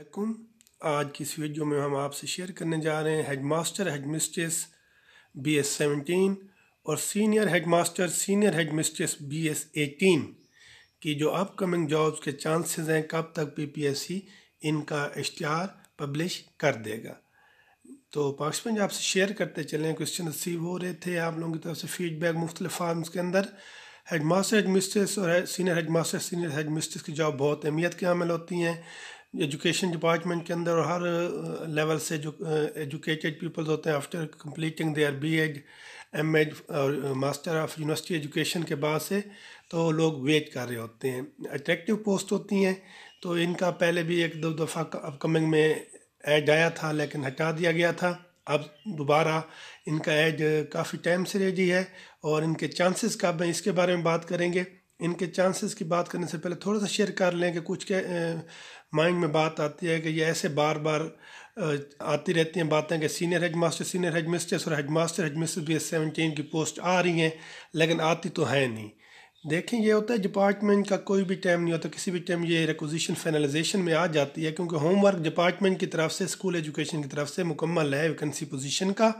आज की इस वीडियो में हम आपसे शेयर करने जा रहे हैं head mistress B S seventeen और senior master senior head mistress B S eighteen की जो अपकमिंग जॉब्स के चांसेस हैं कब तक पीपीएससी इनका इश्तहार पब्लिश कर देगा तो पाकिस्तान जो आपसे शेयर करते चलें क्वेश्चन रिसीव हो रहे थे आप लोगों की तरफ से फीडबैक मुख्तलिफ फार्म्स के अंदर हेड मास्टर हेड मिस्ट्रेस और senior head master senior head mistress की जॉब बहुत अहमियत के हामिल होती हैं एजुकेशन डिपार्टमेंट के अंदर हर लेवल से जो एजुकेटेड पीपल्स होते हैं after completing their B Ed M Ed और मास्टर ऑफ यूनिवर्सिटी एजुकेशन के बाद से तो लोग वेट कर रहे होते हैं अट्रैक्टिव पोस्ट होती हैं तो इनका पहले भी एक दो दफ़ा अपकमिंग में ऐड आया था लेकिन हटा दिया गया था अब दोबारा इनका ऐड काफ़ी टाइम से रेडी है और इनके चांसेस कब हैं इसके बारे में बात करेंगे इनके चांसेस की बात करने से पहले थोड़ा सा शेयर कर लें कि कुछ के माइंड में बात आती है कि ये ऐसे बार बार आती रहती हैं बातें कि senior head master senior head mistress और हेड मास्टर हेड मिस्ट्रेस भी सेवनटीन की पोस्ट आ रही हैं लेकिन आती तो है नहीं देखें ये होता है डिपार्टमेंट का कोई भी टाइम नहीं होता किसी भी टाइम ये रिकोजिशन फाइनलाइजेशन में आ जाती है क्योंकि होमवर्क डिपार्टमेंट की तरफ से स्कूल एजुकेशन की तरफ से मुकम्मल है वैकेंसी पोजीशन का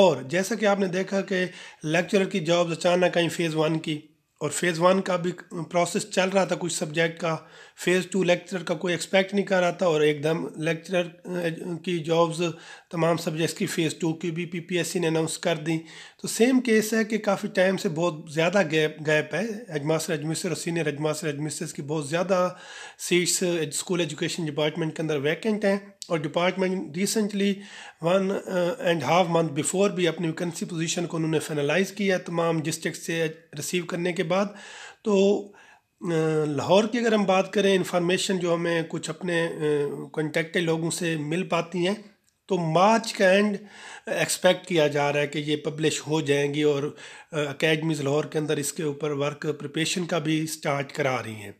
और जैसा कि आपने देखा कि लेक्चरर की जॉब्स अचानक आई फेज़ वन की और फेज़ वन का भी प्रोसेस चल रहा था कुछ सब्जेक्ट का फ़ेज़ टू लेक्चर का कोई एक्सपेक्ट नहीं कर रहा था और एकदम लेक्चरर की जॉब्स तमाम सब्जेक्ट्स की फ़ेज़ टू की भी पीपीएससी ने अनाउंस कर दी तो सेम केस है कि काफ़ी टाइम से बहुत ज़्यादा गैप गैप है एजमास्टर एडमिनिस्टर और सीनियर एजमास्टर एडमिनिस्टर्स की बहुत ज़्यादा सीट्स स्कूल एजुकेशन डिपार्टमेंट के अंदर वैकेंट हैं और department recently one and half month before भी अपनी वैकेंसी पोजीशन को उन्होंने फाइनलाइज़ किया तमाम डिस्ट्रिक्ट से रिसीव करने के बाद तो लाहौर की अगर हम बात करें इंफॉर्मेशन जो हमें कुछ अपने कॉन्टेक्टेड लोगों से मिल पाती हैं तो मार्च का एंड एक्सपेक्ट किया जा रहा है कि ये पब्लिश हो जाएंगी और अकेडमीज़ लाहौर के अंदर इसके ऊपर वर्क प्रिपरेशन का भी स्टार्ट करा रही हैं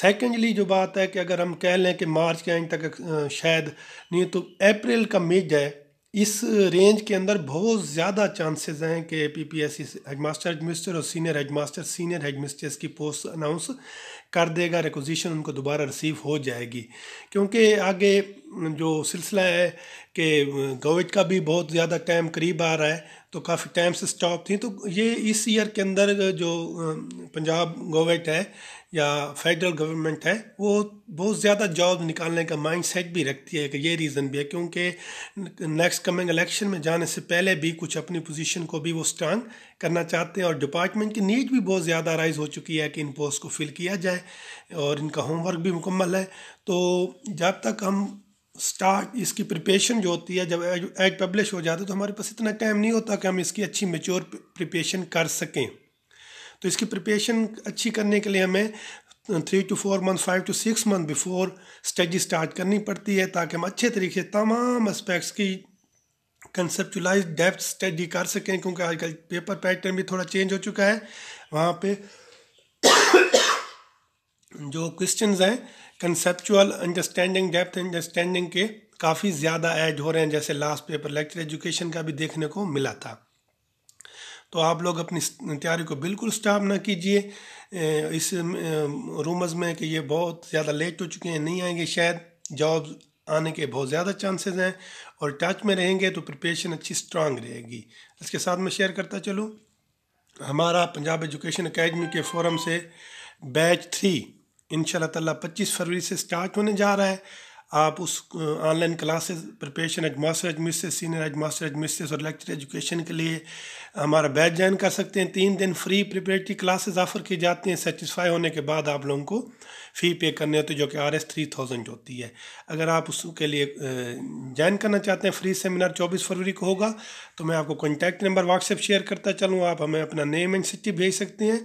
सेकेंडली जो बात है कि अगर हम कह लें कि मार्च के एंड तक शायद नहीं तो अप्रैल का मिड है इस रेंज के अंदर बहुत ज़्यादा चांसेस हैं कि P P S C headmaster headmistress और सीनियर हेडमास्टर सीनियर हेडमिस्ट्रेस की पोस्ट अनाउंस कर देगा रिकोजिशन उनको दोबारा रिसीव हो जाएगी क्योंकि आगे जो सिलसिला है कि कोविड का भी बहुत ज़्यादा टाइम करीब आ रहा है तो काफ़ी टाइम से स्टॉप थी तो ये इस ईयर के अंदर जो पंजाब गवर्नमेंट है या फेडरल गवर्नमेंट है वो बहुत ज़्यादा जॉब निकालने का माइंड सेट भी रखती है कि ये रीज़न भी है क्योंकि नेक्स्ट कमिंग इलेक्शन में जाने से पहले भी कुछ अपनी पोजीशन को भी वो स्ट्रांग करना चाहते हैं और डिपार्टमेंट की नीड भी बहुत ज़्यादा राइज हो चुकी है कि इन पोस्ट को फिल किया जाए है और इनका होमवर्क भी मुकम्मल है तो जब तक हम स्टार्ट इसकी प्रिपरेशन जो होती है जब एग पब्लिश हो जाता है तो हमारे पास इतना टाइम नहीं होता कि हम इसकी अच्छी मेच्योर प्रिपरेशन कर सकें तो इसकी प्रिपरेशन अच्छी करने के लिए हमें three to four month five to six month before study start करनी पड़ती है ताकि हम अच्छे तरीके से तमाम एस्पेक्ट्स की कंसेप्चुलाइज डेप्थ स्टडी कर सकें क्योंकि आजकल पेपर पैटर्न भी थोड़ा चेंज हो चुका है वहाँ पर जो क्वेश्चन हैं कंसेप्चुअल अंडरस्टैंडिंग डेप्थ अंडरस्टैंडिंग के काफ़ी ज़्यादा ऐड हो रहे हैं जैसे लास्ट पेपर लेक्चर एजुकेशन का भी देखने को मिला था तो आप लोग अपनी तैयारी को बिल्कुल स्टॉप ना कीजिए इस रूमर्स में कि ये बहुत ज़्यादा लेट हो चुके हैं नहीं आएंगे शायद जॉब आने के बहुत ज़्यादा चांसेस हैं और टच में रहेंगे तो प्रिपरेशन अच्छी स्ट्रांग रहेगी इसके साथ मैं शेयर करता चलूँ हमारा पंजाब एजुकेशन अकेडमी के फोरम से बैच थ्री इन ताला पच्चीस फरवरी से स्टार्ट होने जा रहा है आप उस online classes preparation head mistress senior head master head mistress और लेक्चर एजुकेशन के लिए हमारा बैच ज्वाइन कर सकते हैं तीन दिन फ्री प्रिपरेटरी क्लासेस ऑफर की जाती हैं सेटिस्फाई होने के बाद आप लोगों को फ़ी पे करनी होती है जो कि आर एस थ्री थाउजेंड होती है अगर आप उसके लिए ज्वाइन करना चाहते हैं फ्री सेमिनार चौबीस फरवरी को होगा तो मैं आपको कॉन्टैक्ट नंबर व्हाट्सएप शेयर करता चलूँ आप हमें अपना नेम एंड सिटी भेज सकते हैं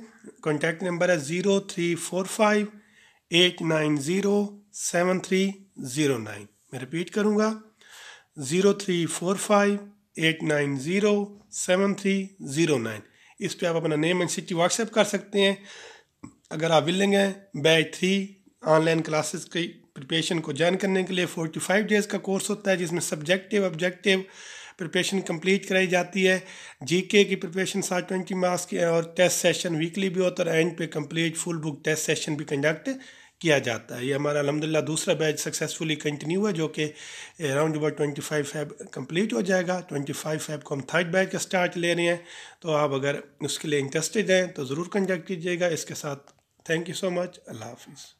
कॉन्टैक्ट नंबर है zero three four five eight nine zero seven three zero nine मैं रिपीट करूँगा zero three four five eight nine zero seven three zero nine इस पर आप अपना नेम एंड सिटी व्हाट्सएप कर सकते हैं अगर आप विलिंग हैं बैच थ्री ऑनलाइन क्लासेस की प्रिपरेशन को ज्वाइन करने के लिए फोर्टी फाइव डेज़ का कोर्स होता है जिसमें सब्जेक्टिव ऑब्जेक्टिव प्रिपरेशन कंप्लीट कराई जाती है जीके की प्रिपरेशन सात ट्वेंटी मार्क्स की और टेस्ट सेशन वीकली भी होता है एंड पे complete full book test session भी कंडक्ट किया जाता है ये हमारा अलहमदिल्ला दूसरा बैच सक्सेसफुली कंटिन्यू है जो कि around about twenty five Feb complete हो जाएगा ट्वेंटी फाइव फैब को हम थर्ड बैच का स्टार्ट ले रहे हैं तो आप अगर उसके लिए इंटरेस्टेड हैं तो ज़रूर कंटेक्ट कीजिएगा इसके साथ थैंक यू सो मच अल्लाह हाफिज़